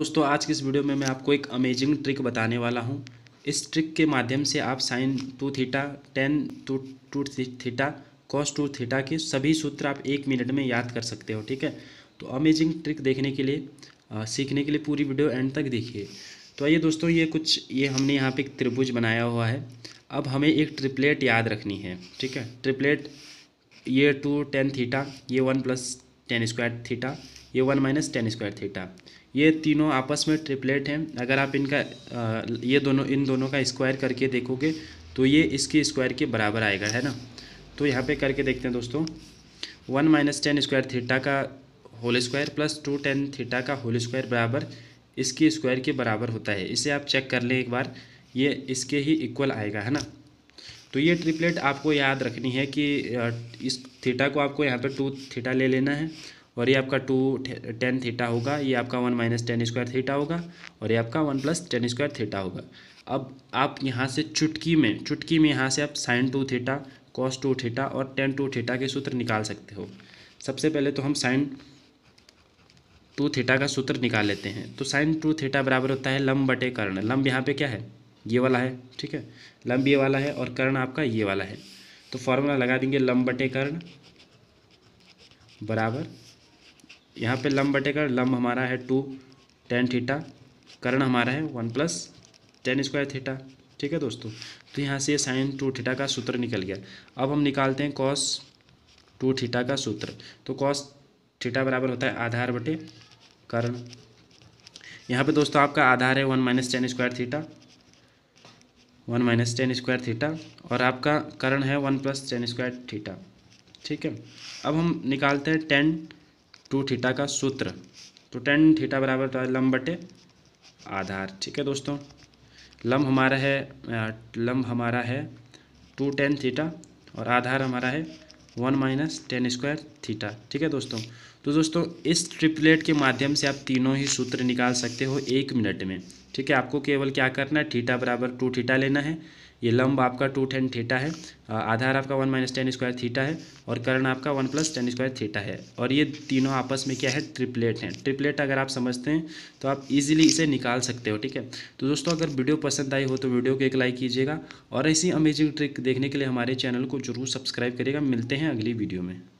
दोस्तों आज की इस वीडियो में मैं आपको एक अमेजिंग ट्रिक बताने वाला हूँ इस ट्रिक के माध्यम से आप sine two theta tan two two theta cos two theta के सभी सूत्र आप एक मिनट में याद कर सकते हो ठीक है तो अमेजिंग ट्रिक देखने के लिए आ, सीखने के लिए पूरी वीडियो एंड तक देखिए तो आइए दोस्तों ये कुछ ये हमने यहाँ पे एक त्रिभुज बनाया हुआ है अब हमें एक ट्रिपलेट याद रखनी है ठीक है ट्रिपलेट ये टू टेन थीटा ये one plus tan square theta ये one minus tan square theta ये तीनों आपस में ट्रिपलेट हैं अगर आप इनका ये दोनों इन दोनों का स्क्वायर करके देखोगे तो ये इसके स्क्वायर के बराबर आएगा है ना तो यहाँ पे करके देखते हैं दोस्तों one minus tan square theta का whole square plus two tan theta का होल स्क्वायर बराबर इसके स्क्वायर के बराबर होता है इसे आप चेक कर लें एक बार ये इसके ही इक्वल आएगा है ना तो ये ट्रिपलेट आपको याद रखनी है कि इस थीटा को आपको यहाँ पर टू थीटा ले लेना है और ये आपका टू टेन थीटा होगा ये आपका one minus tan square theta होगा और ये आपका one plus tan square theta होगा अब आप यहाँ से चुटकी में चुटकी में यहाँ से आप sine two theta cos two theta और टेन टू थीटा के सूत्र निकाल सकते हो सबसे पहले तो हम साइन टू थीटा का सूत्र निकाल लेते हैं तो साइन टू थीटा बराबर होता है लम्ब बटे कर्ण लम्ब यहाँ पे क्या है ये वाला है ठीक है लम्ब ये वाला है और कर्ण आपका ये वाला है तो फॉर्मूला लगा देंगे लम्ब बटे कर्ण बराबर यहाँ पे लम्ब बटेगा लम्ब हमारा है टू टेन थीटा करण हमारा है one plus tan square theta ठीक है दोस्तों तो यहाँ से साइन टू थीटा का सूत्र निकल गया अब हम निकालते हैं कॉस टू थीटा का सूत्र तो कॉस थीटा बराबर होता है आधार बटे करण यहाँ पे दोस्तों आपका आधार है one minus tan square theta one minus tan square theta और आपका करण है one plus tan square theta ठीक है अब हम निकालते हैं टेन टू थीटा का सूत्र तो टेन थीटा बराबर तो लम्ब बटे आधार ठीक है दोस्तों लम्ब हमारा है लम्ब हमारा है टू टेन थीटा और आधार हमारा है one minus tan square theta ठीक है दोस्तों तो दोस्तों इस ट्रिपलेट के माध्यम से आप तीनों ही सूत्र निकाल सकते हो एक मिनट में ठीक है आपको केवल क्या करना है थीटा बराबर टू थीटा लेना है ये लंब आपका टू टेन थीटा है आधार आपका one minus tan square theta है और कर्ण आपका one plus tan square theta है और ये तीनों आपस में क्या है ट्रिपलेट हैं ट्रिपलेट अगर आप समझते हैं तो आप इजीली इसे निकाल सकते हो ठीक है तो दोस्तों अगर वीडियो पसंद आई हो तो वीडियो को एक लाइक कीजिएगा और ऐसी अमेजिंग ट्रिक देखने के लिए हमारे चैनल को जरूर सब्सक्राइब करिएगा मिलते हैं अगली वीडियो में